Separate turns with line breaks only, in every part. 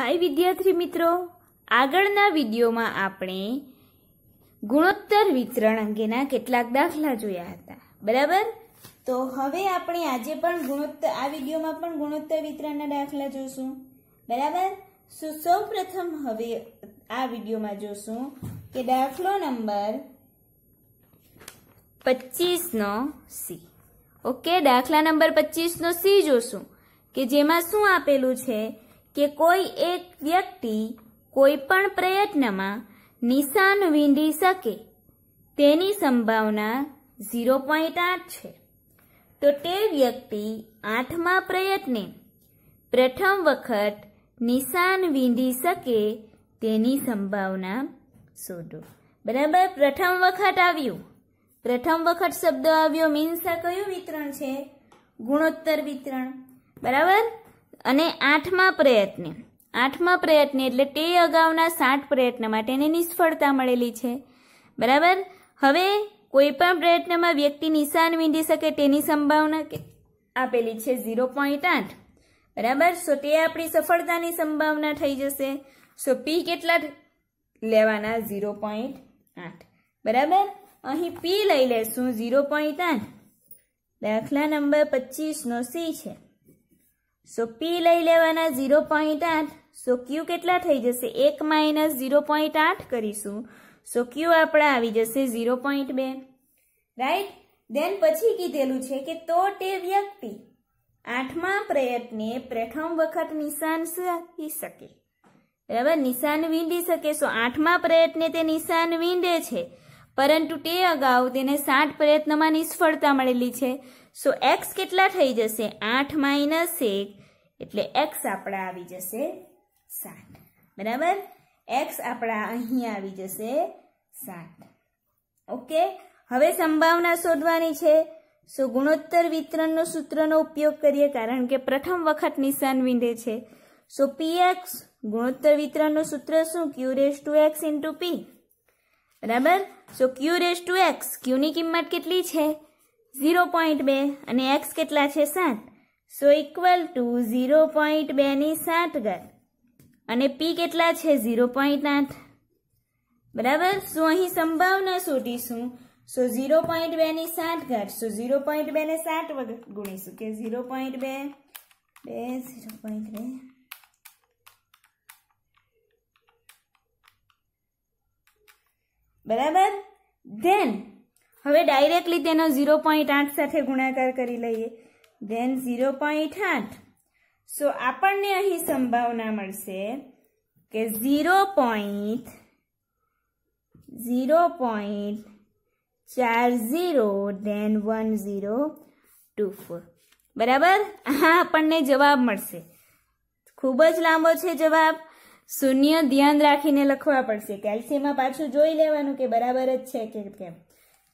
હાય વિદ્યાર્થી મિત્રો આગળના વિડીયોમાં આપણે ગુણોત્તર વિતરણ અંગેના કેટલાક દાખલા જોયા હતા બરાબર તો હવે આપણે આજે પણ ગુણોત્તર આ વિડીયોમાં પણ ગુણોત્તર વિતરણના દાખલા જોશું બરાબર સો સૌ પ્રથમ હવે આ વિડીયોમાં જોશું કે દાખલો નંબર પચીસનો સી ઓકે દાખલા નંબર પચીસનો સી જોશું કે જેમાં શું આપેલું છે કે કોઈ એક વ્યક્તિ કોઈ પણ પ્રયત્નમાં નિશાન વીંધી શકે તેની સંભાવના ઝીરો પોઈન્ટ આઠ છે તો તે વ્યક્તિ આઠમા પ્રયત્ને પ્રથમ વખત નિશાન વીંધી શકે તેની સંભાવના શોધો બરાબર પ્રથમ વખત આવ્યું પ્રથમ વખત શબ્દ આવ્યો મીન્સ આ કયું વિતરણ છે ગુણોત્તર વિતરણ બરાબર અને આઠમા પ્રયત્ન આઠમા પ્રયત્ન એટલે તે અગાઉના સાત પ્રયત્ન માટે એને નિષ્ફળતા મળેલી છે બરાબર હવે કોઈપણ પ્રયત્નમાં વ્યક્તિ નિશાન વીંધી શકે તેની સંભાવના આપેલી છે ઝીરો પોઈન્ટ આઠ બરાબર સો તે આપણી સફળતાની સંભાવના થઈ જશે સો પી કેટલા લેવાના ઝીરો પોઈન્ટ આઠ બરાબર અહીં પી લઈ લેશું ઝીરો પોઈન્ટ આઠ દાખલા નંબર પચીસનો સી છે સો પી લઈ લેવાના ઝીરો પોઈન્ટ આઠ સો ક્યુ કેટલા થઈ જશે એક માઇનસ ઝીરો પોઈન્ટ આઠ કરીશું સો ક્યુ આપણે આવી જશે ઝીરો પોઈન્ટ બે રાઈટ દેન પછી કીધેલું છે કે તો તે વ્યક્તિ આઠમા પ્રયત્ને પ્રથમ વખત નિશાન સાધી શકે બરાબર નિશાન વીંડી શકે સો આઠમા પ્રયત્ને તે નિશાન વીંડે છે પરંતુ તે અગાઉ તેને સાઠ પ્રયત્નમાં નિષ્ફળતા મળેલી છે સો એક્સ કેટલા થઈ જશે આઠ માઇનસ એક એટલે એક્સ આપણા આવી જશે સાત બરાબર એક્સ આપણા અહીં આવી જશે સાત ઓકે હવે સંભાવના શોધવાની છે સો ગુણોત્તર વિતરણનો સૂત્રનો ઉપયોગ કરીએ કારણ કે પ્રથમ વખત નિશાન વીંધે છે સો પી એક્સ ગુણોત્તર વિતરણનું સૂત્ર શું q raise to x into p બરાબર so q raise to x ક્યુની કિંમત કેટલી છે ઝીરો પોઈન્ટ બે અને એક્સ કેટલા છે સાત so equal to zero point બેની સાત ઘાત અને પી કેટલા છે ઝીરો પોઈન્ટ આઠ બરાબર શું અહીં સંભાવના શોધીશું સો ઝીરો પોઈન્ટ બેની સાત ઘાત સો ઝીરો પોઈન્ટ બેને સાત વખત ગુણીશું કે ઝીરો પોઈન્ટ બે બે ઝીરો પોઈન્ટ બે બરાબર ધેન હવે ડાયરેક્ટલી તેનો ઝીરો પોઈન્ટ આઠ સાથે ગુણાકાર કરી લઈએ ધેન ઝીરો પોઈન્ટ આઠ સો આપણને અહીં સંભાવના મળશે કે ઝીરો પોઈન્ટ ઝીરો પોઈન્ટ ચાર zero then one zero two four બરાબર હા આપણને જવાબ મળશે ખૂબ જ લાંબો છે જવાબ શૂન્ય ધ્યાન રાખીને લખવા પડશે કેલ્સીમાં પાછું જોઈ લેવાનું કે બરાબર જ છે કે કેમ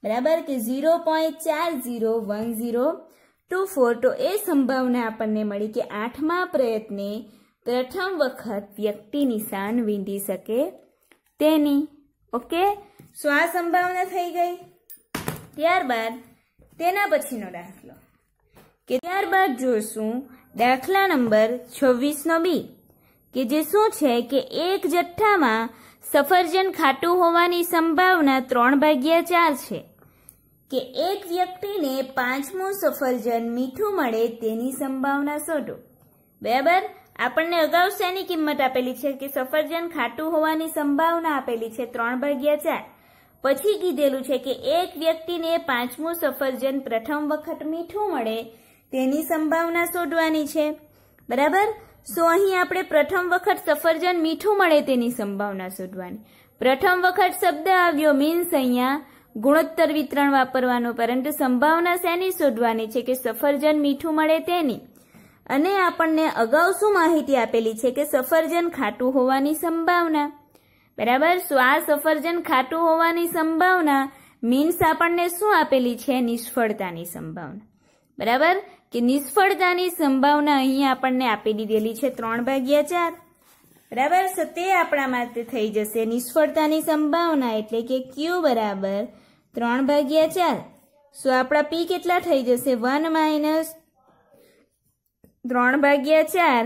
બરાબર કે ઝીરો પોઈન્ટ ચાર zero one zero two four તો એ સંભાવના આપણને મળી કે આઠમા પ્રયત્ને પ્રથમ વખત વ્યક્તિ નિશાન વીંધી શકે તેની ઓકે સો આ સંભાવના થઈ ગઈ ત્યારબાદ તેના પછીનો દાખલો કે ત્યારબાદ જોશું દાખલા નંબર છવ્વીસનો બી કે જે શું છે કે એક જથ્થામાં સફરજન ખાટું હોવાની સંભાવના ત્રણ ભાગ્યા ચાર છે કે એક વ્યક્તિને પાંચમું સફરજન મીઠું મળે તેની સંભાવના શોધો બરાબર આપણને અગાઉ શેની કિંમત આપેલી છે કે સફરજન ખાટું હોવાની સંભાવના આપેલી છે ત્રણ ભાગ્યા ચાર પછી કીધેલું છે કે એક વ્યક્તિને પાંચમું સફરજન પ્રથમ વખત મીઠું મળે તેની સંભાવના શોધવાની છે બરાબર સો અહીં આપણે પ્રથમ વખત સફરજન મીઠું મળે તેની સંભાવના શોધવાની પ્રથમ વખત શબ્દ આવ્યો મીન્સ અહીંયા ગુણોત્તર વિતરણ વાપરવાનો પરંતુ સંભાવના શેની શોધવાની છે કે સફરજન મીઠું મળે તેની અને આપણને અગાઉ શું માહિતી આપેલી છે કે સફરજન ખાટું હોવાની સંભાવના બરાબર સો આ સફરજન ખાટું હોવાની સંભાવના મીન્સ આપણને શું આપેલી છે નિષ્ફળતાની સંભાવના બરાબર કે નિષ્ફળતાની સંભાવના અહીંયા આપણને આપી દીધેલી છે ત્રણ ભાગ્યા ચાર બરાબર તે આપણા માટે થઈ જશે નિષ્ફળતાની સંભાવના એટલે કે ક્યુ બરાબર ત્રણ ભાગ્યા ચાર સો આપણા પી કેટલા થઈ જશે વન માઇનસ ત્રણ ભાગ્યા ચાર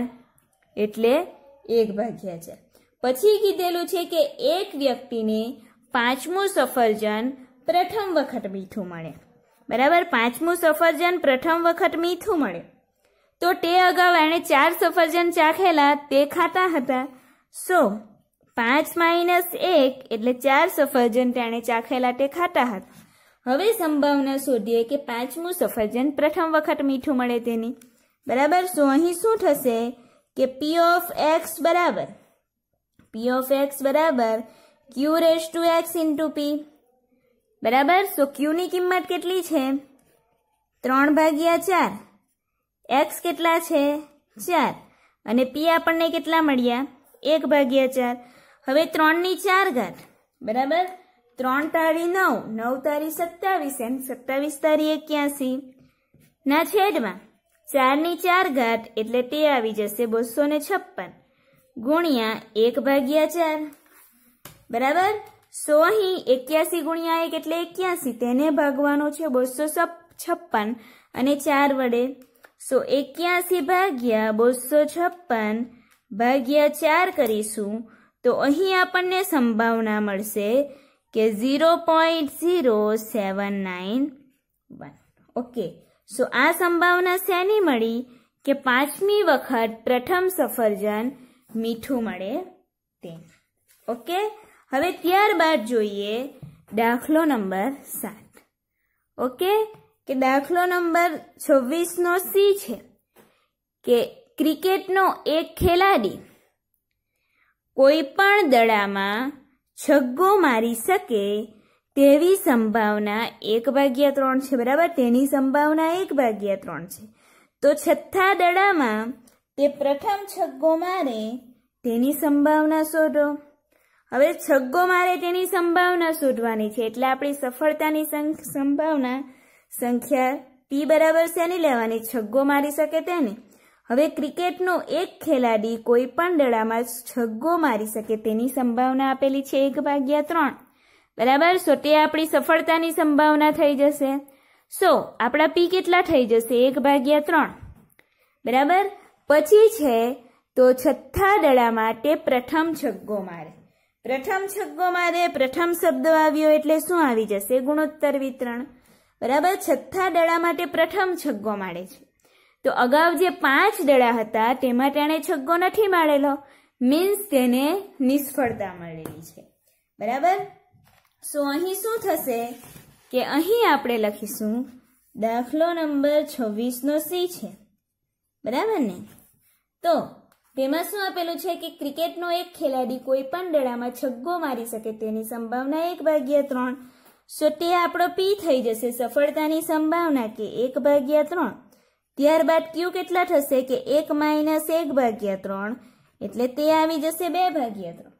એટલે એક ભાગ્યા ચાર પછી કીધેલું છે કે એક વ્યક્તિને પાંચમું સફરજન પ્રથમ વખત મીઠું મળે બરાબર પાંચમું સફરજન પ્રથમ વખત મીઠું મળે તો તે અગાઉ એણે ચાર સફરજન ચાખેલા તે ખાતા હતા સો પાંચ માઇનસ એક એટલે ચાર સફરજન તેણે ચાખેલા તે ખાતા હતા હવે સંભાવના શોધીએ કે પાંચમું સફરજન પ્રથમ વખત મીઠું મળે તેની બરાબર સો અહીં શું થશે કે પી ઓફ એક્સ બરાબર પી ઓફ એક્સ બરાબર q raise to x into p બરાબર સો ક્યુની કિંમત કેટલી છે ત્રણ ભાગ્યા ચાર એક્સ કેટલા છે ચાર અને પી આપણને કેટલા મળ્યા એક ભાગ્યા ચાર હવે ત્રણની ચાર ઘાત બરાબર ત્રણ તારી નવ નવ તારી સત્તાવીસ એમ સત્તાવીસ તારી એક્યાસી ના છેદમાં ચારની ચાર ઘાત એટલે તે આવી જશે બસો ને છપ્પન ગુણ્યા એક ભાગ્યા ચાર બરાબર સો અહીં એક્યાસી ગુણ્યા એક એટલે એક્યાસી તેને ભાગવાનો છે બસો છપ્પન અને ચાર વડે સો એક્યાસી ભાગ્યા બસો છપ્પન ભાગ્યા ચાર કરીશું તો અહીં આપણને સંભાવના મળશે કે zero point zero seven nine one okay so આ સંભાવના શેની મળી કે પાંચમી વખત પ્રથમ સફરજન મીઠું મળે તે ઓકે હવે ત્યારબાદ જોઈએ દાખલો નંબર સાત ઓકે કે દાખલો નંબર છવ્વીસનો સી છે કે ક્રિકેટનો એક ખેલાડી કોઈ પણ દડામાં છગ્ગો મારી શકે તેવી સંભાવના એક ભાગ્યા ત્રણ છે બરાબર તેની સંભાવના એક ભાગ્યા ત્રણ છે તો છઠ્ઠા દડામાં તે પ્રથમ છગ્ગો મારે તેની સંભાવના શોધો હવે છગ્ગો મારે તેની સંભાવના શોધવાની છે એટલે આપણી સફળતાની સંભાવના સંખ્યા પી બરાબર શેની લેવાની છગ્ગો મારી શકે તેની હવે ક્રિકેટનો એક ખેલાડી કોઈ પણ દડામાં છગ્ગો મારી શકે તેની સંભાવના આપેલી છે એક ભાગ્યા ત્રણ બરાબર સો તે આપણી સફળતાની સંભાવના થઈ જશે સો આપણા પી કેટલા થઈ જશે એક ભાગ્યા ત્રણ બરાબર પછી છે તો છઠ્ઠા દડામાં માટે પ્રથમ છગ્ગો મારે પ્રથમ છગ્ગો મારે પ્રથમ શબ્દ આવ્યો એટલે શું આવી જશે ગુણોત્તર વિતરણ બરાબર છઠ્ઠા દડા માટે પ્રથમ છગ્ગો માળે છે તો અગાઉ જે પાંચ દડા હતા તેમાં તેણે છગ્ગો નથી માળેલો મીન્સ તેને નિષ્ફળતા મળેલી છે બરાબર સો અહીં શું થશે કે અહીં આપણે લખીશું દાખલો નંબર છવ્વીસનો સી છે બરાબર ને તો તેમાં શું આપેલું છે કે ક્રિકેટનો એક ખેલાડી કોઈ પણ દડામાં છગ્ગો મારી શકે તેની સંભાવના એક ભાગ્યા ત્રણ સો તે આપણો પી થઈ જશે સફળતાની સંભાવના કે એક ભાગ્યા ત્રણ ત્યારબાદ ક્યુ કેટલા થશે કે એક માઇનસ એક ભાગ્યા ત્રણ એટલે તે આવી જશે બે ભાગ્યા ત્રણ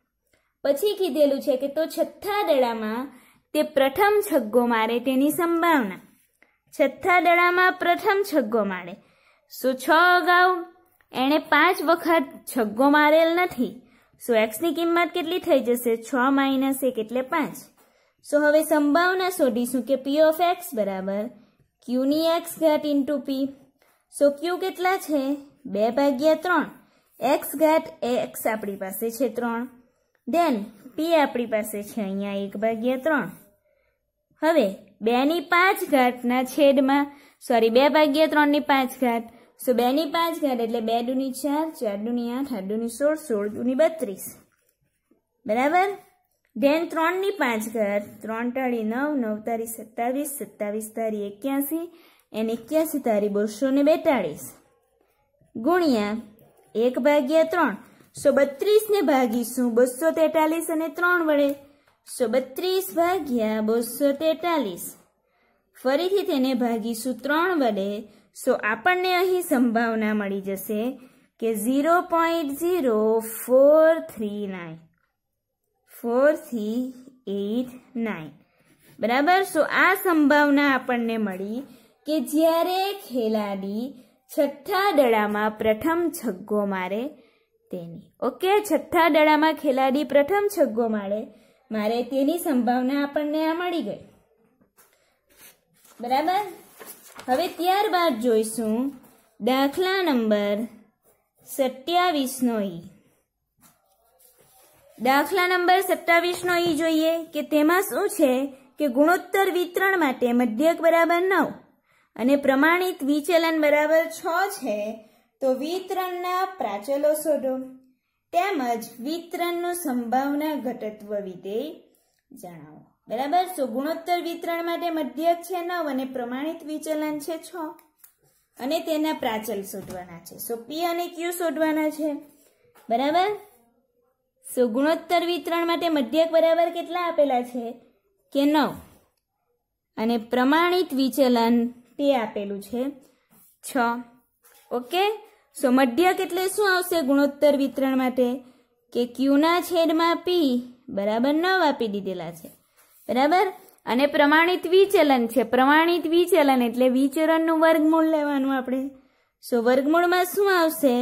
પછી કીધેલું છે કે તો છઠ્ઠા દડામાં તે પ્રથમ છગ્ગો મારે તેની સંભાવના છઠ્ઠા દડામાં પ્રથમ છગ્ગો મારે સો છ અગાઉ એણે પાંચ વખત છગ્ગો મારેલ નથી સો એક્સની કિંમત કેટલી થઈ જશે છ માઇનસ એક એટલે પાંચ સો હવે સંભાવના શોધીશું કે પી ઓફ એક્સ બરાબર ક્યુની એક્સ ઘાટ ઇન્ટુ પી સો ક્યુ કેટલા છે બે ભાગ્યા ત્રણ એક્સ ઘાટ એક્સ આપણી પાસે છે ત્રણ દેન પી આપણી પાસે છે અહીંયા એક ભાગ્યા ત્રણ હવે બેની પાંચ ઘાટના છેદમાં સોરી બે ભાગ્યા ત્રણની પાંચ ઘાટ સો બેની પાંચ ઘાટ એટલે બે દૂની ચાર ચાર દુની આઠ આઠ દૂની સોળ સોળ દૂની બત્રીસ બરાબર ધેન ત્રણની પાંચ ઘાટ ત્રણ તાળી નવ નવ તારી સત્તાવીસ સત્તાવીસ તારી એક્યાસી એને એક્યાસી તારી બસો ને બેતાળીસ ગુણ્યા એક ભાગ્યા ત્રણ સો બત્રીસને ભાગીશું બસો તેતાલીસ અને ત્રણ વડે સો બત્રીસ ભાગ્યા બસો તેતાલીસ ફરીથી તેને ભાગીશું ત્રણ વડે સો આપણને અહીં સંભાવના મળી જશે કે zero point zero four three nine four three eight nine બરાબર સો આ સંભાવના આપણને મળી કે જ્યારે ખેલાડી છઠ્ઠા દડામાં પ્રથમ છગ્ગો મારે તેની ઓકે છઠ્ઠા દડામાં ખેલાડી પ્રથમ છગ્ગો મારે મારે તેની સંભાવના આપણને આ મળી ગઈ બરાબર હવે ત્યારબાદ જોઈશું દાખલા નંબર સત્યાવીસનો ઈ દાખલા નંબર સત્તાવીસનો ઈ જોઈએ કે તેમાં શું છે કે ગુણોત્તર વિતરણ માટે મધ્યક બરાબર નવ અને પ્રમાણિત વિચલન બરાબર છ છે તો વિતરણના પ્રાચલો શોધો તેમજ વિતરણનું સંભાવના ઘટત્વ વિધે જણાવો બરાબર સો ગુણોત્તર વિતરણ માટે મધ્યક છે નવ અને પ્રમાણિત વિચલન છે છ અને તેના પ્રાચલ શોધવાના છે સો પી અને ક્યુ શોધવાના છે બરાબર સો ગુણોત્તર વિતરણ માટે મધ્યક બરાબર કેટલા આપેલા છે કે નવ અને પ્રમાણિત વિચલન તે આપેલું છે છ ઓકે સો મધ્યક એટલે શું આવશે ગુણોત્તર વિતરણ માટે કે ક્યુના છેદમાં પી બરાબર નવ આપી દીધેલા છે બરાબર અને પ્રમાણિત વિચલન છે પ્રમાણિત વિચલન એટલે વિચરણનું વર્ગમૂળ લેવાનું આપણે સો વર્ગમૂળમાં શું આવશે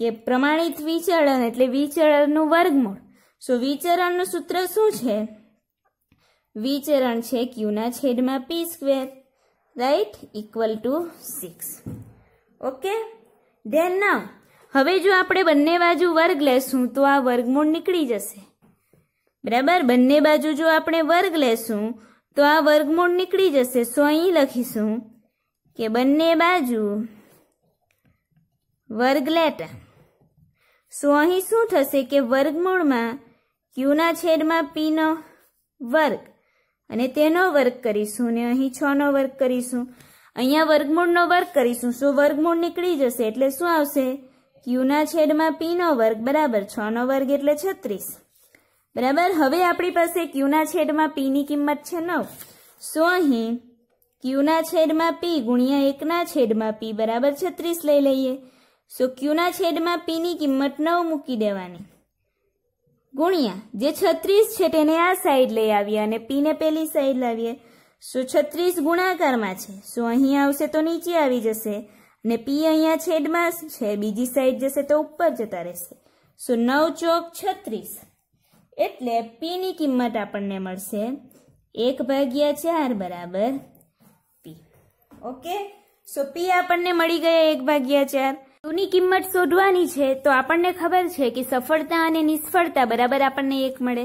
કે પ્રમાણિત વિચરણ એટલે વિચરણનું વર્ગમૂળ સો વિચરણનું સૂત્ર શું છે વિચરણ છે ક્યુના છેદમાં p square right equal to six okay then ના હવે જો આપણે બંને બાજુ વર્ગ લેશું તો આ વર્ગમૂળ નીકળી જશે બરાબર બંને બાજુ જો આપણે વર્ગ લેશું તો આ વર્ગમૂળ નીકળી જશે સો અહીં લખીશું કે બંને બાજુ વર્ગ લેટા સો અહીં શું થશે કે વર્ગમૂળમાં ક્યુના છેદમાં પીનો વર્ગ અને તેનો વર્ગ કરીશું અને અહીં છ નો વર્ગ કરીશું અહીંયા વર્ગમૂળનો વર્ગ કરીશું શું વર્ગમૂળ નીકળી જશે એટલે શું આવશે ક્યુના છેદમાં પીનો વર્ગ બરાબર છ નો વર્ગ એટલે છત્રીસ બરાબર હવે આપણી પાસે ક્યુના છેડમાં પી ની કિંમત છે નવ સો અહીં ક્યુના છેડમાં પી ગુણ્યા એકના છેડમાં પી બરાબર છત્રીસ લઈ લઈએ સો ક્યુના છેદમાં પીની કિંમત નવ મૂકી દેવાની ગુણ્યા જે છત્રીસ છે તેને આ સાઈડ લઈ આવીએ અને પીને પેલી સાઈડ લાવીએ સો છત્રીસ ગુણાકારમાં છે સો અહીં આવશે તો નીચે આવી જશે અને પી અહીંયા છેદમાં છે બીજી સાઈડ જશે તો ઉપર જતા રહેશે સો નવ ચોક છત્રીસ એટલે પી ની કિંમત આપણને મળશે એક ભાગ્યા ચાર બરાબર પી ઓકે સો પી આપણને મળી ગયા એક ભાગ્યા ચાર ટુની કિંમત શોધવાની છે તો આપણને ખબર છે કે સફળતા અને નિષ્ફળતા બરાબર આપણને એક મળે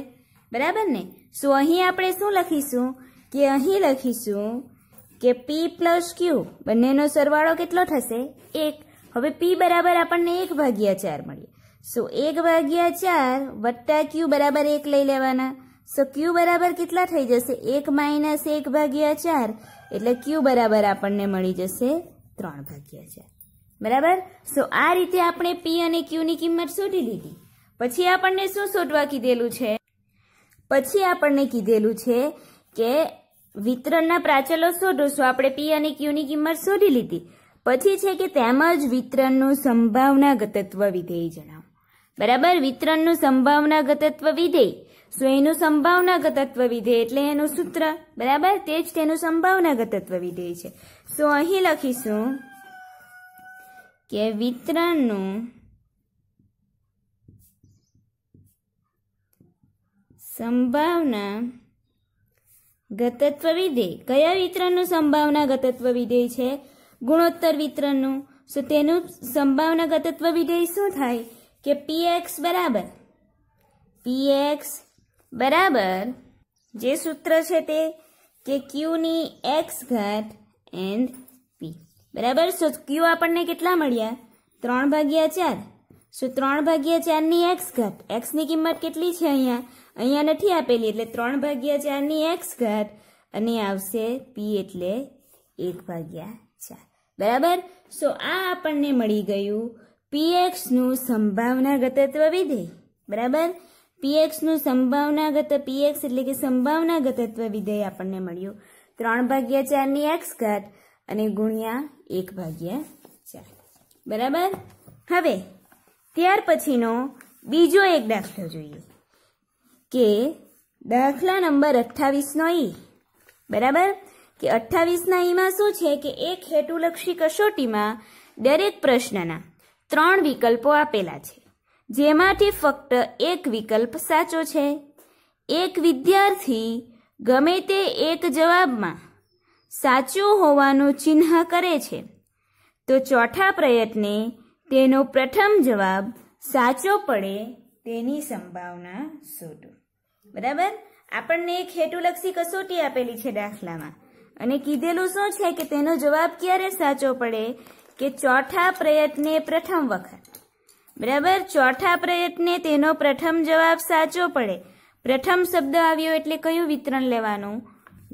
બરાબર ને સો અહીં આપણે શું લખીશું કે અહીં લખીશું કે પી પ્લસ ક્યુ બંનેનો સરવાળો કેટલો થશે એક હવે પી બરાબર આપણને એક ભાગ્યા ચાર મળીએ સો એક ભાગ્યા ચાર વત્તા ક્યુ બરાબર એક લઈ લેવાના સો ક્યુ બરાબર કેટલા થઈ જશે એક માઇનસ એક ભાગ્યા ચાર એટલે ક્યુ બરાબર આપણને મળી જશે ત્રણ ભાગ્યા ચાર બરાબર સો આ રીતે આપણે પી અને ક્યુની કિંમત શોધી લીધી પછી આપણને શું શોધવા કીધેલું છે પછી આપણને કીધેલું છે કે વિતરણના પ્રાચલો શોધો શું આપણે પી અને ક્યુની કિંમત શોધી લીધી પછી છે કે તેમજ વિતરણનું સંભાવના ગતત્વ વિધેય જણાવો બરાબર વિતરણનું સંભાવના ગતત્વ વિધેય સો એનું ગતત્વ વિધેય એટલે એનું સૂત્ર બરાબર તે જ તેનું સંભાવના સંભાવનાગતત્વ વિધેય છે તો અહીં લખીશું કે વિતરણનું સંભાવના ગતત્વ વિધેય કયા વિતરણનું સંભાવના ગતત્વ વિધેય છે ગુણોત્તર વિતરણનું સો તેનું સંભાવના ગતત્વ વિધેય શું થાય કે પી એક્સ બરાબર પી એક્સ બરાબર જે સૂત્ર છે તે કે ક્યુની એક્સ ઘાત એન્ડ પી બરાબર સો ક્યુ આપણને કેટલા મળ્યા ત્રણ ભાગ્યા ચાર સો ત્રણ ભાગ્યા ચારની એક્સ ઘાત એક્સની કિંમત કેટલી છે અહીંયા અહીંયા નથી આપેલી એટલે ત્રણ ભાગ્યા ચારની એક્સ ઘાત અને આવશે પી એટલે એક ભાગ્યા ચાર બરાબર સો આ આપણને મળી ગયું પીએક્સનું ગતત્વ વિધેય બરાબર પીએક્સનું સંભાવનાગત પીએક્સ એટલે કે સંભાવના ગતત્વ વિધેય આપણને મળ્યું ત્રણ ભાગ્યા ચારની એક્સ ઘાત અને ગુણ્યા એક ભાગ્યા ચાર બરાબર હવે ત્યાર પછીનો બીજો એક દાખલો જોઈએ કે દાખલા નંબર અઠ્ઠાવીસનો ઈ બરાબર કે અઠ્ઠાવીસના ઈમાં શું છે કે એક હેતુલક્ષી કસોટીમાં દરેક પ્રશ્નના ત્રણ વિકલ્પો આપેલા છે જેમાંથી ફક્ત એક વિકલ્પ સાચો છે એક વિદ્યાર્થી ગમે તે એક જવાબમાં સાચું હોવાનું ચિહ્ન કરે છે તો ચોથા પ્રયત્ને તેનો પ્રથમ જવાબ સાચો પડે તેની સંભાવના શોધો બરાબર આપણને એક હેતુલક્ષી કસોટી આપેલી છે દાખલામાં અને કીધેલું શું છે કે તેનો જવાબ ક્યારે સાચો પડે કે ચોથા પ્રયત્ને પ્રથમ વખત બરાબર ચોથા પ્રયત્ને તેનો પ્રથમ જવાબ સાચો પડે પ્રથમ શબ્દ આવ્યો એટલે કયું વિતરણ લેવાનું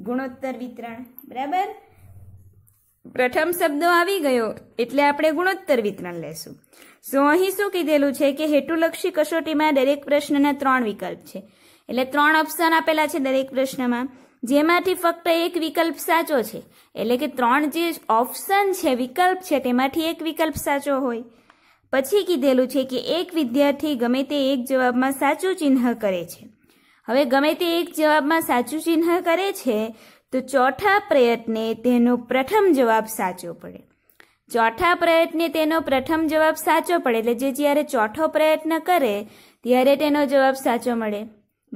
ગુણોત્તર વિતરણ બરાબર પ્રથમ શબ્દો આવી ગયો એટલે આપણે ગુણોત્તર વિતરણ લેશું સો અહીં શું કીધેલું છે કે હેતુલક્ષી કસોટીમાં દરેક પ્રશ્નના ત્રણ વિકલ્પ છે એટલે ત્રણ ઓપ્શન આપેલા છે દરેક પ્રશ્નમાં જેમાંથી ફક્ત એક વિકલ્પ સાચો છે એટલે કે ત્રણ જે ઓપ્શન છે વિકલ્પ છે તેમાંથી એક વિકલ્પ સાચો હોય પછી કીધેલું છે કે એક વિદ્યાર્થી ગમે તે એક જવાબમાં સાચું ચિહ્ન કરે છે હવે ગમે તે એક જવાબમાં સાચું ચિહ્ન કરે છે તો ચોથા પ્રયત્ને તેનો પ્રથમ જવાબ સાચો પડે ચોથા પ્રયત્ને તેનો પ્રથમ જવાબ સાચો પડે એટલે જે જ્યારે ચોથો પ્રયત્ન કરે ત્યારે તેનો જવાબ સાચો મળે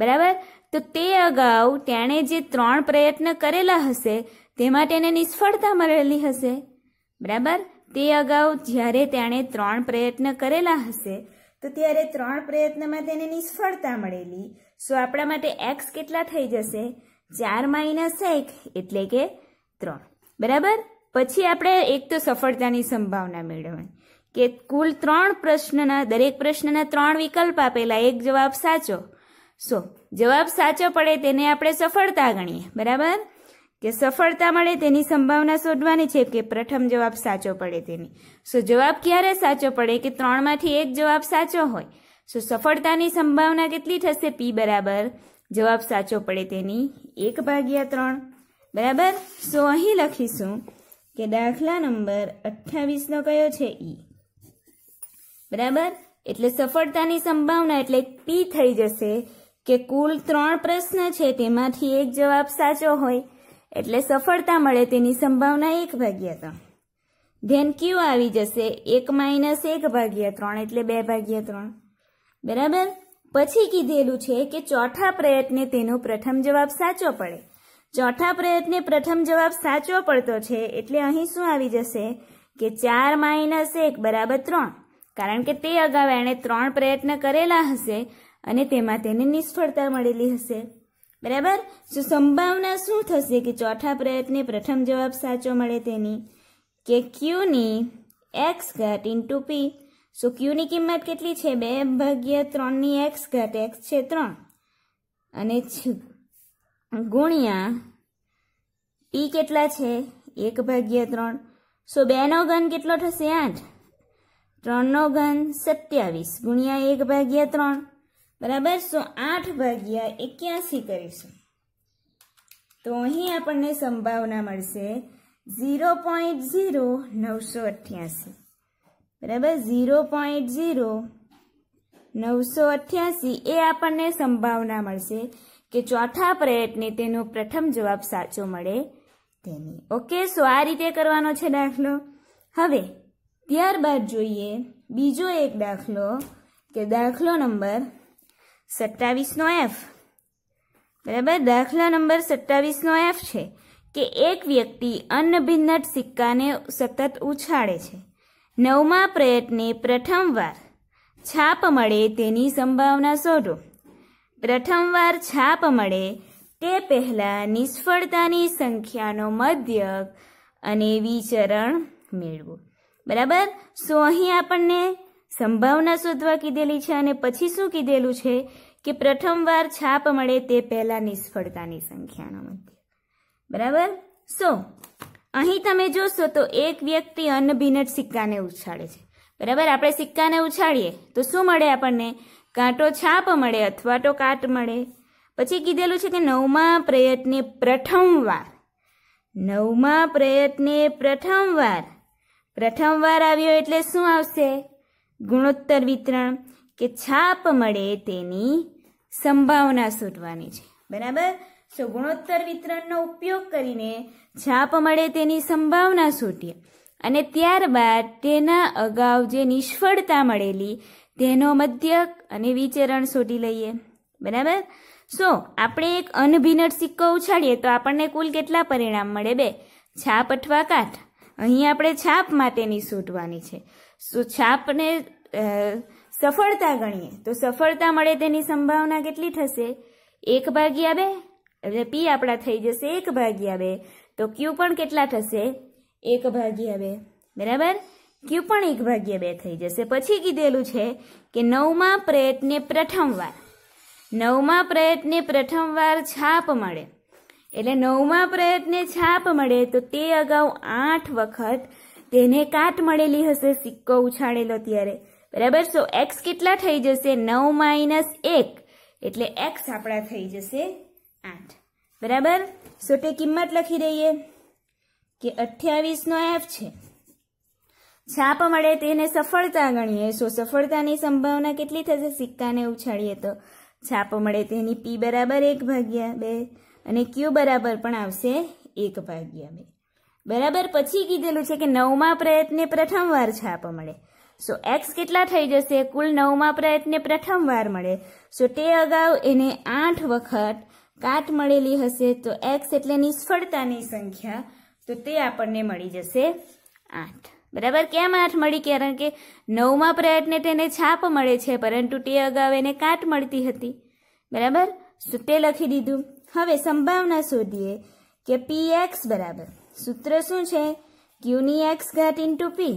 બરાબર તો તે અગાઉ તેણે જે ત્રણ પ્રયત્ન કરેલા હશે તેમાં તેને નિષ્ફળતા મળેલી હશે બરાબર તે અગાઉ જ્યારે તેણે ત્રણ પ્રયત્ન કરેલા હશે તો ત્યારે ત્રણ પ્રયત્નમાં તેને નિષ્ફળતા મળેલી સો આપણા માટે એક્સ કેટલા થઈ જશે ચાર માઇનસ એક એટલે કે ત્રણ બરાબર પછી આપણે એક તો સફળતાની સંભાવના મેળવવાની કે કુલ ત્રણ પ્રશ્નના દરેક પ્રશ્નના ત્રણ વિકલ્પ આપેલા એક જવાબ સાચો સો જવાબ સાચો પડે તેને આપણે સફળતા ગણીએ બરાબર કે સફળતા મળે તેની સંભાવના શોધવાની છે કે પ્રથમ જવાબ સાચો પડે તેની સો જવાબ ક્યારે સાચો પડે કે ત્રણમાંથી એક જવાબ સાચો હોય સો સફળતાની સંભાવના કેટલી થશે પી બરાબર જવાબ સાચો પડે તેની એક ભાગ્યા ત્રણ બરાબર સો અહીં લખીશું કે દાખલા નંબર અઠ્ઠાવીસનો કયો છે ઈ બરાબર એટલે સફળતાની સંભાવના એટલે પી થઈ જશે કે કુલ ત્રણ પ્રશ્ન છે તેમાંથી એક જવાબ સાચો હોય એટલે સફળતા મળે તેની સંભાવના એક ભાગ્યા ત્રણ ધેન ક્યુ આવી જશે એક માઇનસ એક ભાગ્યા ત્રણ એટલે બે ભાગ્યા ત્રણ બરાબર પછી કીધેલું છે કે ચોથા પ્રયત્ને તેનો પ્રથમ જવાબ સાચો પડે ચોથા પ્રયત્ને પ્રથમ જવાબ સાચો પડતો છે એટલે અહીં શું આવી જશે કે ચાર માઇનસ એક બરાબર ત્રણ કારણ કે તે અગાઉ એણે ત્રણ પ્રયત્ન કરેલા હશે અને તેમાં તેને નિષ્ફળતા મળેલી હશે બરાબર શું સંભાવના શું થશે કે ચોથા પ્રયત્ને પ્રથમ જવાબ સાચો મળે તેની કે ક્યુની એક્સ ઘાટ ઇન્ટુ પી સો ક્યુની કિંમત કેટલી છે બે ભાગ્યા ત્રણની એક્સ ઘાટ એક્સ છે ત્રણ અને ગુણ્યા પી કેટલા છે એક ભાગ્યા ત્રણ સો બેનો ઘન કેટલો થશે આઠ ત્રણનો ઘન સત્યાવીસ ગુણ્યા એક ભાગ્યા ત્રણ બરાબર સો આઠ ભાગ્યા એક્યાસી કરીશું તો અહીં આપણને સંભાવના મળશે ઝીરો પોઈન્ટ ઝીરો નવસો અઠ્યાસી બરાબર ઝીરો પોઈન્ટ ઝીરો નવસો અઠ્યાસી એ આપણને સંભાવના મળશે કે ચોથા પ્રયત્ને તેનો પ્રથમ જવાબ સાચો મળે તેની ઓકે સો આ રીતે કરવાનો છે દાખલો હવે ત્યારબાદ જોઈએ બીજો એક દાખલો કે દાખલો નંબર સત્તાવીસનો એફ બરાબર દાખલા નંબર સત્તાવીસનો એફ છે કે એક વ્યક્તિ અન્નભિન્નટ સિક્કાને સતત ઉછાળે છે નવમા પ્રયત્ને પ્રથમવાર છાપ મળે તેની સંભાવના શોધો પ્રથમવાર છાપ મળે તે પહેલાં નિષ્ફળતાની સંખ્યાનો મધ્યક અને વિચરણ મેળવો બરાબર સો અહીં આપણને સંભાવના શોધવા કીધેલી છે અને પછી શું કીધેલું છે કે પ્રથમવાર છાપ મળે તે પહેલા નિષ્ફળતાની સંખ્યાનો મધ્ય બરાબર સો અહીં તમે જોશો તો એક વ્યક્તિ અનભિન્ન સિક્કાને ઉછાળે છે બરાબર આપણે સિક્કાને ઉછાળીએ તો શું મળે આપણને કાંટો છાપ મળે અથવા તો કાટ મળે પછી કીધેલું છે કે નવમા પ્રયત્ને પ્રથમવાર નવમા પ્રયત્ને પ્રથમવાર પ્રથમવાર આવ્યો એટલે શું આવશે ગુણોત્તર વિતરણ કે છાપ મળે તેની સંભાવના શોધવાની છે બરાબર સો ગુણોત્તર વિતરણનો ઉપયોગ કરીને છાપ મળે તેની સંભાવના શોધીએ અને ત્યારબાદ તેના અગાઉ જે નિષ્ફળતા મળેલી તેનો મધ્યક અને વિચરણ શોધી લઈએ બરાબર સો આપણે એક અનભિનટ સિક્કો ઉછાળીએ તો આપણને કુલ કેટલા પરિણામ મળે બે છાપ અથવા કાઠ અહીં આપણે છાપ માટેની શોધવાની છે તો છાપને સફળતા ગણીએ તો સફળતા મળે તેની સંભાવના કેટલી થશે એક ભાગ્યા બે એટલે પી આપણા થઈ જશે એક ભાગ્યા બે તો ક્યુ પણ કેટલા થશે એક ભાગ્યા બે બરાબર ક્યુ પણ એક ભાગ્યા બે થઈ જશે પછી કીધેલું છે કે નવમાં પ્રયત્ને પ્રથમવાર નવમાં પ્રયત્ને પ્રથમવાર છાપ મળે એટલે નવમાં પ્રયત્ને છાપ મળે તો તે અગાઉ આઠ વખત તેને કાટ મળેલી હશે સિક્કો ઉછાળેલો ત્યારે બરાબર સો એક્સ કેટલા થઈ જશે નવ માઇનસ એક એટલે એક્સ આપણા થઈ જશે આઠ બરાબર સો તે કિંમત લખી દઈએ કે અઠ્યાવીસનો એફ છે છાપ મળે તેને સફળતા ગણીએ સો સફળતાની સંભાવના કેટલી થશે સિક્કાને ઉછાળીએ તો છાપ મળે તેની પી બરાબર એક ભાગ્યા બે અને ક્યુ બરાબર પણ આવશે એક ભાગ્યા બે બરાબર પછી કીધેલું છે કે નવમા પ્રયત્ને પ્રથમ વાર છાપ મળે સો એક્સ કેટલા થઈ જશે કુલ નવમા પ્રયત્ને પ્રથમ વાર મળે સો તે અગાઉ એને આઠ વખત કાટ મળેલી હશે તો એક્સ એટલે નિષ્ફળતાની સંખ્યા તો તે આપણને મળી જશે આઠ બરાબર કેમ આઠ મળી કારણ કે નવમાં પ્રયત્ને તેને છાપ મળે છે પરંતુ તે અગાઉ એને કાટ મળતી હતી બરાબર તો તે લખી દીધું હવે સંભાવના શોધીએ કે પી એક્સ બરાબર સૂત્ર શું છે ક્યુની એક્સ ઘાટ ઇન્ટુ પી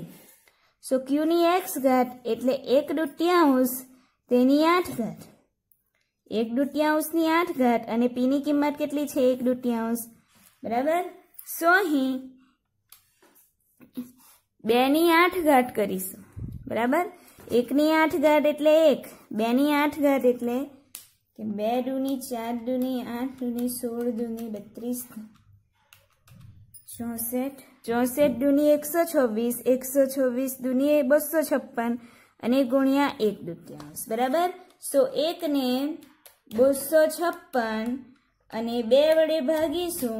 સો ક્યુની એક્સ ઘાટ એટલે એક દુટિયાંશ તેની આઠ ઘાટ એક દુટિયાંશની આઠ ઘાટ અને પીની કિંમત કેટલી છે એક દુટિયાંશ બરાબર સો અહીં બેની આઠ ઘાટ કરીશું બરાબર એકની આઠ ઘાટ એટલે એક બેની આઠ ઘાટ એટલે કે બે દૂની ચાર દૂની આઠ દૂની સોળ દૂની બત્રીસ ચોસઠ ચોસઠ દુની એકસો છવ્વીસ એકસો છવ્વીસ દુની બસો છપ્પન અને ગુણ્યા એક દુત્યાંશ બરાબર સો એકને બસો છપ્પન અને બે વડે ભાગીશું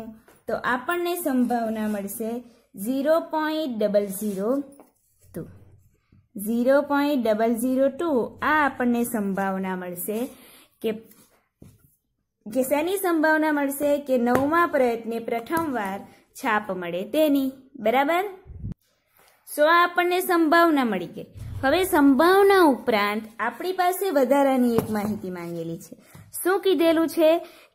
તો આપણને સંભાવના મળશે zero point double zero two zero point double zero two આ આપણને સંભાવના મળશે કે કે શેની સંભાવના મળશે કે નવમા પ્રયત્ને પ્રથમવાર છાપ મળે તેની બરાબર સો આપણને સંભાવના મળી ગઈ હવે સંભાવના ઉપરાંત આપણી પાસે વધારાની એક માહિતી માંગેલી છે શું કીધેલું છે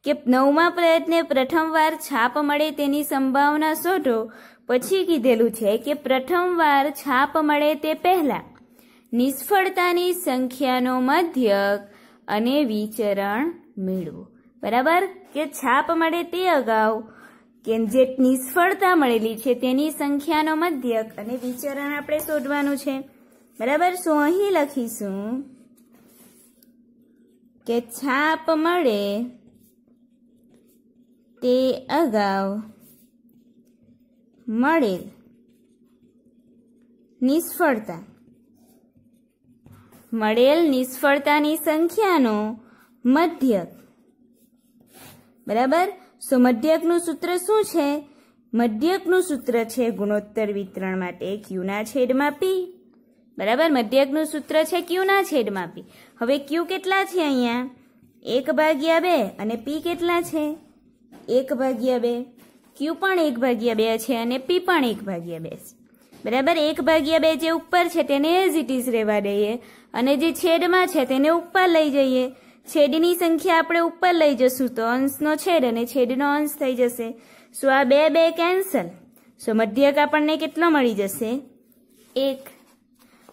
કે નવમા પ્રયત્ને પ્રથમવાર છાપ મળે તેની સંભાવના શોધો પછી કીધેલું છે કે પ્રથમવાર છાપ મળે તે પહેલાં નિષ્ફળતાની સંખ્યાનો મધ્યક અને વિચરણ મેળવો બરાબર કે છાપ મળે તે અગાઉ કેમ જે નિષ્ફળતા મળેલી છે તેની સંખ્યાનો મધ્યક અને વિચરણ આપણે શોધવાનું છે બરાબર શું અહીં લખીશું કે છાપ મળે તે અગાઉ મળેલ નિષ્ફળતા મળેલ નિષ્ફળતાની સંખ્યાનો મધ્યક બરાબર સો મધ્યકનું સૂત્ર શું છે મધ્યકનું સૂત્ર છે ગુણોત્તર વિતરણ માટે ક્યુના છેદમાં પી બરાબર મધ્યકનું સૂત્ર છે ક્યુના છેદમાં પી હવે ક્યુ કેટલા છે અહીંયા એક ભાગ્યા બે અને પી કેટલા છે એક ભાગ્યા બે ક્યુ પણ એક ભાગ્યા બે છે અને પી પણ એક ભાગ્યા બે છે બરાબર એક ભાગ્યા બે જે ઉપર છે તેને એઝ ઇટ ઇઝ રહેવા દઈએ અને જે છેદમાં છે તેને ઉપર લઈ જઈએ છેડની સંખ્યા આપણે ઉપર લઈ જશું તો અંશનો છેડ અને છેડનો અંશ થઈ જશે સો આ બે બે કેન્સલ સો મધ્યક આપણને કેટલો મળી જશે એક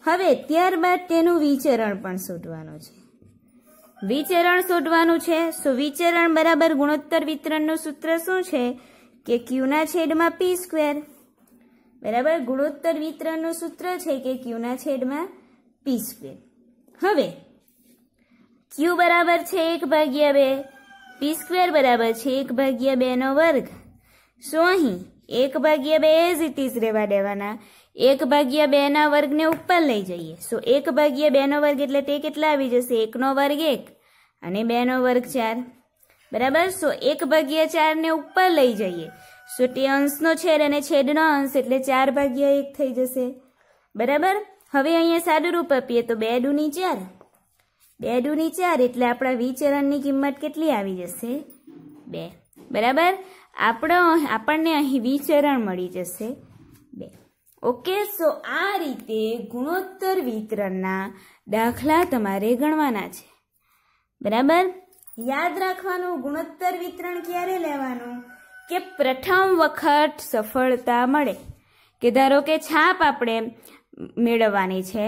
હવે ત્યારબાદ તેનું વિચરણ પણ શોધવાનું છે વિચરણ શોધવાનું છે સો વિચરણ બરાબર ગુણોત્તર વિતરણનું સૂત્ર શું છે કે ક્યુના છેડમાં પી સ્ક્વેર બરાબર ગુણોત્તર વિતરણનું સૂત્ર છે કે ક્યુના છેડમાં પી સ્ક્વેર હવે ક્યુ બરાબર છે એક ભાગ્યા બે પી સ્ક્વેર બરાબર છે એક ભાગ્યા બેનો વર્ગ સો અહીં એક ભાગ્યા બે એઝ ઇટ ઇઝ રહેવા દેવાના એક ભાગ્યા બેના વર્ગને ઉપર લઈ જઈએ સો એક ભાગ્યા બેનો વર્ગ એટલે તે કેટલા આવી જશે એકનો વર્ગ એક અને બેનો વર્ગ ચાર બરાબર સો એક ભાગ્યા ચારને ઉપર લઈ જઈએ સો તે અંશનો છેદ અને છેદનો અંશ એટલે ચાર ભાગ્યા એક થઈ જશે બરાબર હવે અહીંયા સાદું રૂપ આપીએ તો બે દૂની ચાર બે દૂની ચાર એટલે આપણા વિચરણની કિંમત કેટલી આવી જશે બે બરાબર આપણો આપણને અહીં વિચરણ મળી જશે બે ઓકે સો આ રીતે ગુણોત્તર વિતરણના દાખલા તમારે ગણવાના છે બરાબર યાદ રાખવાનું ગુણોત્તર વિતરણ ક્યારે લેવાનું કે પ્રથમ વખત સફળતા મળે કે ધારો કે છાપ આપણે મેળવવાની છે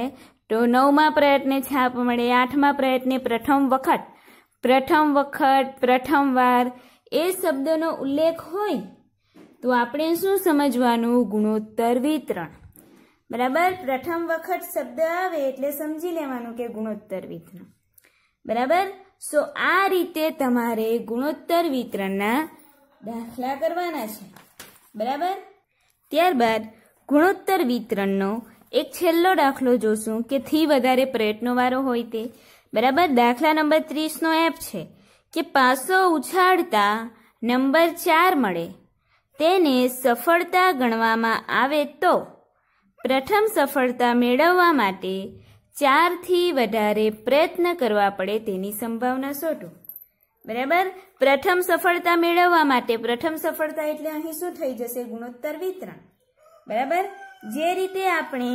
તો નવમા પ્રયત્ને છાપ મળે આઠમા પ્રયત્ને પ્રથમ વખત પ્રથમ વખત પ્રથમ વાર એ શબ્દનો ઉલ્લેખ હોય તો આપણે શું સમજવાનું ગુણોત્તર વિતરણ બરાબર પ્રથમ વખત શબ્દ આવે એટલે સમજી લેવાનું કે ગુણોત્તર વિતરણ બરાબર સો આ રીતે તમારે ગુણોત્તર વિતરણના દાખલા કરવાના છે બરાબર ત્યારબાદ ગુણોત્તર વિતરણનો એક છેલ્લો દાખલો જોશું કે થી વધારે પ્રયત્નો વાળો હોય તે બરાબર દાખલા નંબર ત્રીસનો એપ છે કે પાસો ઉછાળતા નંબર ચાર મળે તેને સફળતા ગણવામાં આવે તો પ્રથમ સફળતા મેળવવા માટે ચારથી વધારે પ્રયત્ન કરવા પડે તેની સંભાવના શોધો બરાબર પ્રથમ સફળતા મેળવવા માટે પ્રથમ સફળતા એટલે અહીં શું થઈ જશે ગુણોત્તર વિતરણ બરાબર જે રીતે આપણે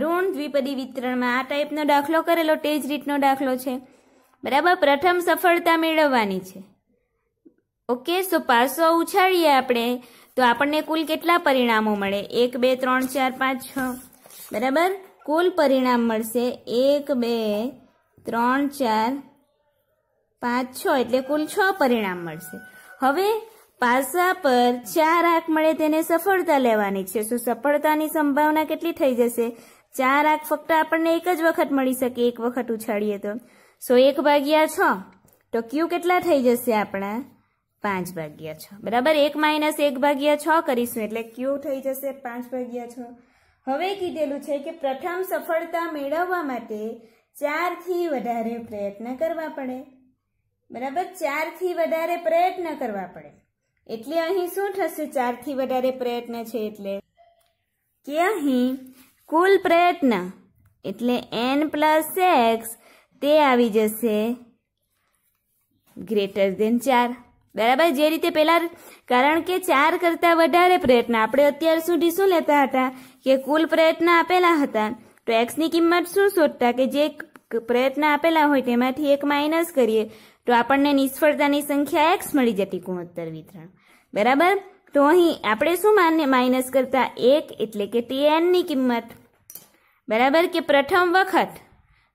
ઋણ દ્વિપદી વિતરણમાં આ ટાઈપનો દાખલો કરેલો તે જ રીતનો દાખલો છે બરાબર પ્રથમ સફળતા મેળવવાની છે ઓકે સો પાસો ઉછાળીએ આપણે તો આપણને કુલ કેટલા પરિણામો મળે એક બે ત્રણ ચાર પાંચ છ બરાબર કુલ પરિણામ મળશે એક બે ત્રણ ચાર પાંચ છ એટલે કુલ છ પરિણામ મળશે હવે પાસા પર ચાર આંક મળે તેને સફળતા લેવાની છે શું સફળતાની સંભાવના કેટલી થઈ જશે ચાર આંક ફક્ત આપણને એક જ વખત મળી શકે એક વખત ઉછાળીએ તો સો એક ભાગ્યા છ તો ક્યુ કેટલા થઈ જશે આપણા પાંચ ભાગ્યા છ બરાબર એક માઇનસ એક ભાગ્યા છ કરીશું એટલે ક્યુ થઈ જશે પાંચ ભાગ્યા છ હવે કીધેલું છે કે પ્રથમ સફળતા મેળવવા માટે ચારથી વધારે પ્રયત્ન કરવા પડે બરાબર ચારથી વધારે પ્રયત્ન કરવા પડે એટલે અહીં શું થશે ચારથી વધારે પ્રયત્ન છે એટલે કે અહીં કુલ પ્રયત્ન એટલે એન પ્લસ એક્સ તે આવી જશે ગ્રેટર દેન ચાર બરાબર જે રીતે પહેલાં કારણ કે ચાર કરતાં વધારે પ્રયત્ન આપણે અત્યાર સુધી શું લેતા હતા કે કુલ પ્રયત્ન આપેલા હતા તો એક્સની કિંમત શું શોધતા કે જે પ્રયત્ન આપેલા હોય તેમાંથી એક માઇનસ કરીએ તો આપણને નિષ્ફળતાની સંખ્યા એક્સ મળી જતી ગુણોત્તર વિતરણ બરાબર તો અહીં આપણે શું માને માઇનસ કરતા એક એટલે કે ટેનની કિંમત બરાબર કે પ્રથમ વખત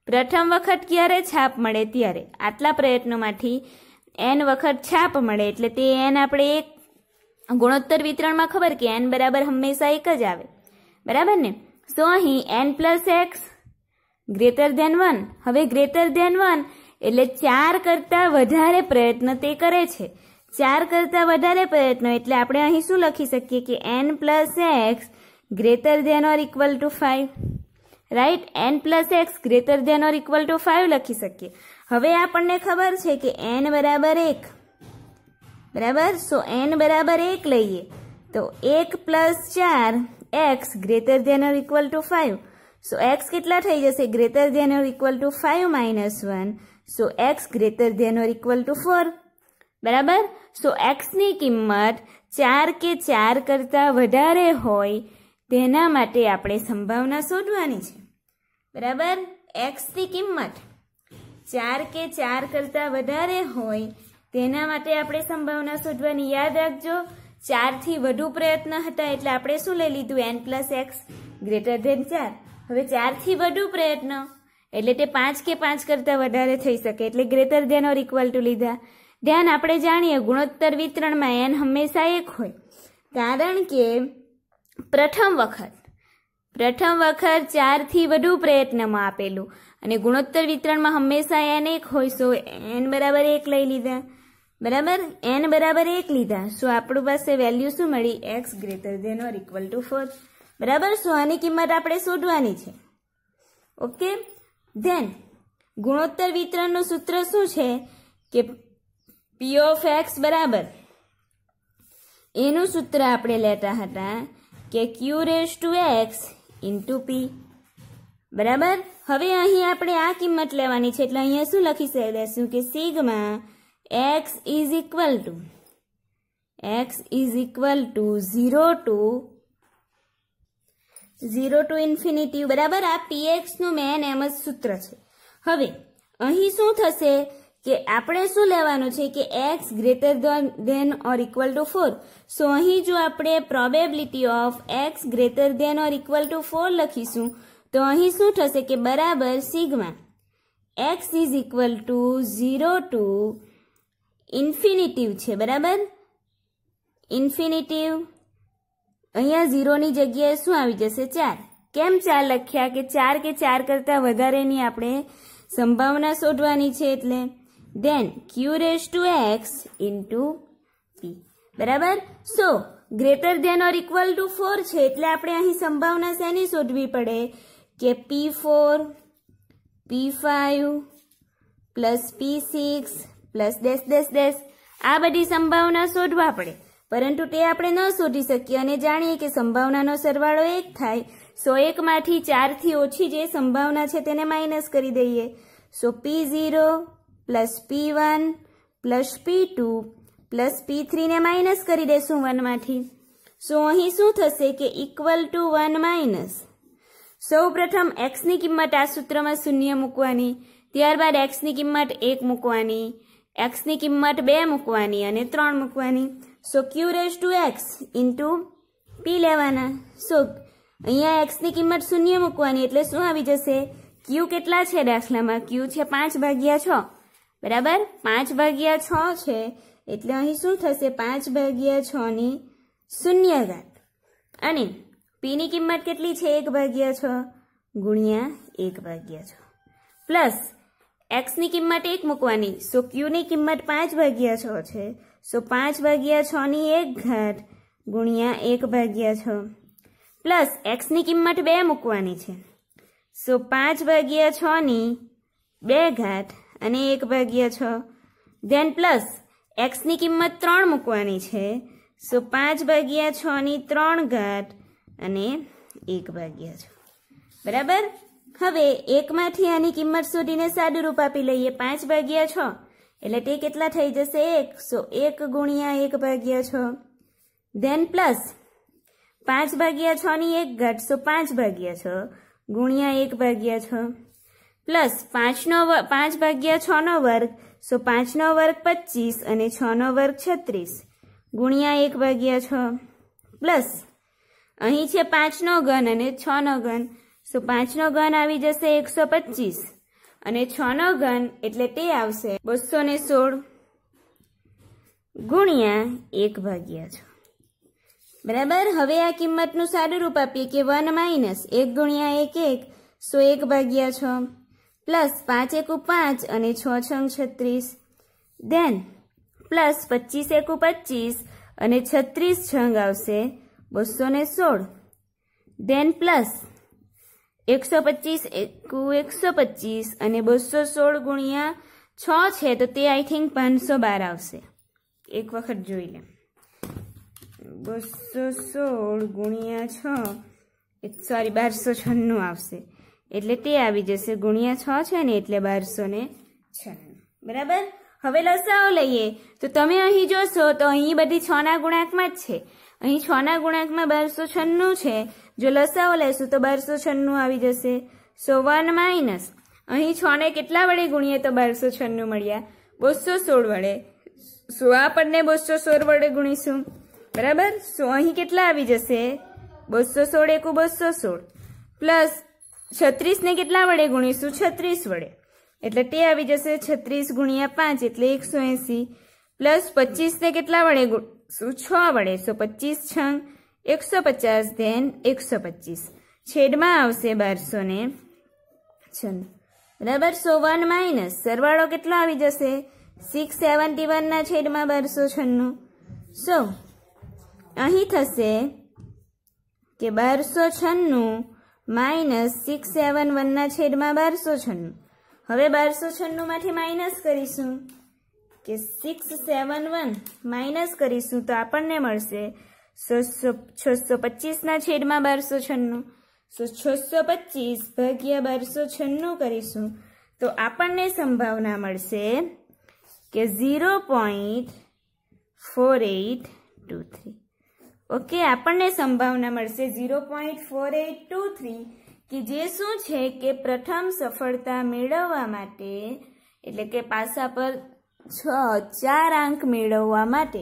પ્રથમ વખત ક્યારે છાપ મળે ત્યારે આટલા પ્રયત્નોમાંથી એન વખત છાપ મળે એટલે તે એન આપણે એક ગુણોત્તર વિતરણમાં ખબર કે એન બરાબર હંમેશા એક જ આવે બરાબર ને સો અહીં n plus x greater than one હવે ગ્રેટર ધેન વન એટલે ચાર કરતાં વધારે પ્રયત્ન તે કરે છે ચાર કરતાં વધારે પ્રયત્નો એટલે આપણે અહીં શું લખી શકીએ કે n plus x greater than or equal to five right n plus x greater than or equal to five લખી શકીએ હવે આપણને ખબર છે કે એન બરાબર એક બરાબર સો એન બરાબર એક લઈએ તો એક પ્લસ ચાર x greater than or equal to five so x કેટલા થઈ જશે greater than or equal to five minus one so x greater than or equal to four બરાબર સો એક્સની કિંમત ચાર કે ચાર કરતાં વધારે હોય તેના માટે આપણે સંભાવના શોધવાની છે બરાબર એક્સની કિંમત ચાર કે ચાર કરતાં વધારે હોય તેના માટે આપણે સંભાવના શોધવાની યાદ રાખજો ચારથી વધુ પ્રયત્ન હતા એટલે આપણે શું લઈ લીધું n plus x greater than ચાર હવે ચારથી વધુ પ્રયત્ન એટલે તે પાંચ કે પાંચ કરતાં વધારે થઈ શકે એટલે greater than or equal to લીધા ધ્યાન આપણે જાણીએ ગુણોત્તર વિતરણમાં એન હંમેશા એક હોય કારણ કે પ્રથમ વખત પ્રથમ વખત ચારથી વધુ પ્રયત્નમાં આપેલું અને ગુણોત્તર વિતરણમાં હંમેશા એન એક હોય સો એન બરાબર એક લઈ લીધા બરાબર એન બરાબર એક લીધા સો આપણું પાસે વેલ્યુ શું મળી x greater than or equal to four બરાબર સો આની કિંમત આપણે શોધવાની છે ઓકે ધેન ગુણોત્તર વિતરણનું સૂત્ર શું છે કે પી ઓફ એક્સ બરાબર એનું સૂત્ર આપણે લેતા હતા કે q raise to x into p બરાબર હવે અહીં આપણે આ કિંમત લેવાની છે એટલે અહીંયા શું લખી દેશું કે sigma x is equal to x is equal to zero two zero to infinity બરાબર આ પીએક્સનું મેન એમ જ સૂત્ર છે હવે અહીં શું થશે કે આપણે શું લેવાનું છે કે x greater than or equal to four so અહીં જો આપણે probability of x greater than or equal to four લખીશું તો અહીં શું થશે કે બરાબર sigma x is equal to zero to infinity છે બરાબર ઇન્ફિનિટિવ અહીંયા ઝીરોની જગ્યાએ શું આવી જશે ચાર કેમ ચાર લખ્યા કે ચાર કે ચાર કરતાં વધારેની આપણે સંભાવના શોધવાની છે એટલે then q raised to x into p બરાબર so greater than or equal to four છે એટલે આપણે અહીં સંભાવના શેની શોધવી પડે કે P four P five plus P six plus dash dash dash આ બધી સંભાવના શોધવા પડે પરંતુ તે આપણે ન શોધી શકીએ અને જાણીએ કે સંભાવનાનો સરવાળો એક થાય સો એકમાંથી ચારથી ઓછી જે સંભાવના છે તેને માઇનસ કરી દઈએ so P zero plus P one plus P two plus P થ્રીને માઇનસ કરી દેશું વનમાંથી સો અહીં શું થશે કે ઇક્વલ ટુ વન માઇનસ સૌ પ્રથમ એક્સની કિંમત આ સૂત્રમાં શૂન્ય મૂકવાની ત્યારબાદ એક્સની કિંમત એક મૂકવાની એક્સની કિંમત બે મૂકવાની અને ત્રણ મૂકવાની so q raise to x into p લેવાના સો અહીંયા એક્સની કિંમત શૂન્ય મૂકવાની એટલે શું આવી જશે ક્યુ કેટલા છે દાખલામાં ક્યુ છે પાંચ ભાગ્યા છ બરાબર પાંચ ભાગ્યા છ છે એટલે અહીં શું થશે પાંચ ભાગ્યા છની શૂન્ય ઘાત અને પીની કિંમત કેટલી છે એક ભાગ્યા છ ગુણ્યા એક ભાગ્યા છ પ્લસ એક્સની કિંમત એક મૂકવાની સો ક્યુની કિંમત પાંચ ભાગ્યા છ છે સો પાંચ ભાગ્યા છની એક ઘાટ ગુણ્યા એક ભાગ્યા છ પ્લસ એક્સની કિંમત બે મૂકવાની છે સો પાંચ ભાગ્યા છની બે ઘાટ અને એક ભાગ્યા છ ધેન પ્લસ એક્સની કિંમત ત્રણ મૂકવાની છે સો પાંચ ભાગ્યા છની ત્રણ ઘાટ અને એક ભાગ્યા છ બરાબર હવે એકમાંથી આની કિંમત શોધીને સાદુરૂપ આપી લઈએ પાંચ ભાગ્યા છ એટલે તે કેટલા થઈ જશે એક સો એક ગુણ્યા એક ભાગ્યા છ ધેન પ્લસ પાંચ ભાગ્યા છની એક ઘાટ સો પાંચ ભાગ્યા છ ગુણ્યા એક ભાગ્યા છ પ્લસ પાંચનો પાંચ ભાગ્યા છનો વર્ગ સો પાંચનો વર્ગ પચીસ અને છનો વર્ગ છત્રીસ ગુણ્યા એક ભાગ્યા છ પ્લસ અહીં છે પાંચનો ઘન અને છનો ઘન સો પાંચનો ઘન આવી જશે એકસો પચીસ અને છનો ઘન એટલે તે આવશે બસો ને સોળ ગુણ્યા એક ભાગ્યા છ બરાબર હવે આ કિંમતનું સાદું રૂપ આપીએ કે વન માઇનસ એક ગુણ્યા એક એક સો એક ભાગ્યા છ પ્લસ પાંચ એકુ પાંચ અને છ છંગ છત્રીસ દેન પ્લસ પચીસ એકુ પચીસ અને છત્રીસ છંગ આવશે બસો ને સોળ દેન પ્લસ એકસો પચીસ એકુ એકસો પચીસ અને બસો સોળ ગુણ્યા છ છે તો તે આઈ થિંક પાંચસો બાર આવશે એક વખત જોઈ લે બસો સોળ ગુણ્યા છ સોરી બારસો છન્નું આવશે એટલે તે આવી જશે ગુણ્યા છ છે ને એટલે બારસો ને બરાબર હવે લસાઓ લઈએ તો તમે અહીં જોશો તો અહીં બધી છ ના ગુણાંકમાં જ છે અહીં છ ના ગુણાંકમાં બારસો છન્નું છે જો લસાઓ લેશું તો બારસો છન્નું આવી જશે સો વન માઇનસ અહીં છ ને કેટલા વડે ગુણીએ તો બારસો છન્નું મળ્યા બસો સોળ વડે સો આપણને બસો સોળ વડે ગુણીશું બરાબર સો અહીં કેટલા આવી જશે બસો સોળ એકુ બસો સોળ પ્લસ છત્રીસને કેટલા વડે ગુણીશું છત્રીસ વડે એટલે તે આવી જશે છત્રીસ ગુણ્યા પાંચ એટલે એકસો એંસી પ્લસ પચીસને કેટલા વડે ગુણશું છ વડે સો પચીસ છંગ એકસો પચાસ ધેન એકસો પચીસ છેડમાં આવશે બારસો ને છંગ બરાબર સો વન માઇનસ સરવાળો કેટલો આવી જશે સિક્સ સેવન્ટી વનના છેડમાં બારસો છન્નું સો અહીં થશે કે બારસો છન્નું માઇનસ સિક્સ સેવન વનના છેદમાં બારસો છન્નું હવે બારસો છન્નુંમાંથી માઇનસ કરીશું કે સિક્સ સેવન વન માઇનસ કરીશું તો આપણને મળશે છસો છસો પચીસના છેદમાં બારસો છન્નું સો છસો પચીસ ભાગ્યા બારસો છન્નું કરીશું તો આપણને સંભાવના મળશે કે zero point four eight two three okay આપણને સંભાવના મળશે zero point four eight two three કે જે શું છે કે પ્રથમ સફળતા મેળવવા માટે એટલે કે પાસા પર છ ચાર અંક મેળવવા માટે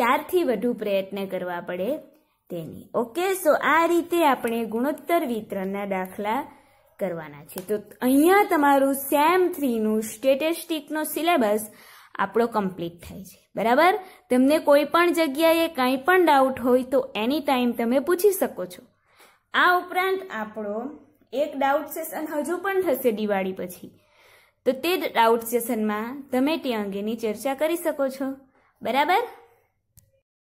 ચારથી વધુ પ્રયત્ન કરવા પડે તેની ઓકે સો આ રીતે આપણે ગુણોત્તર વિતરણના દાખલા કરવાના છે તો અહીંયા તમારું સેમ થ્રીનું સ્ટેટેસ્ટિકનો સિલેબસ આપણો કમ્પ્લીટ થાય છે બરાબર તમને કોઈ પણ જગ્યાએ કંઈ પણ ડાઉટ હોય તો એની ટાઈમ તમે પૂછી શકો છો આ ઉપરાંત આપણો એક ડાઉટ સેશન હજુ પણ થશે દિવાળી પછી તો તે ડાઉટ સેશનમાં તમે તે અંગેની ચર્ચા કરી શકો છો બરાબર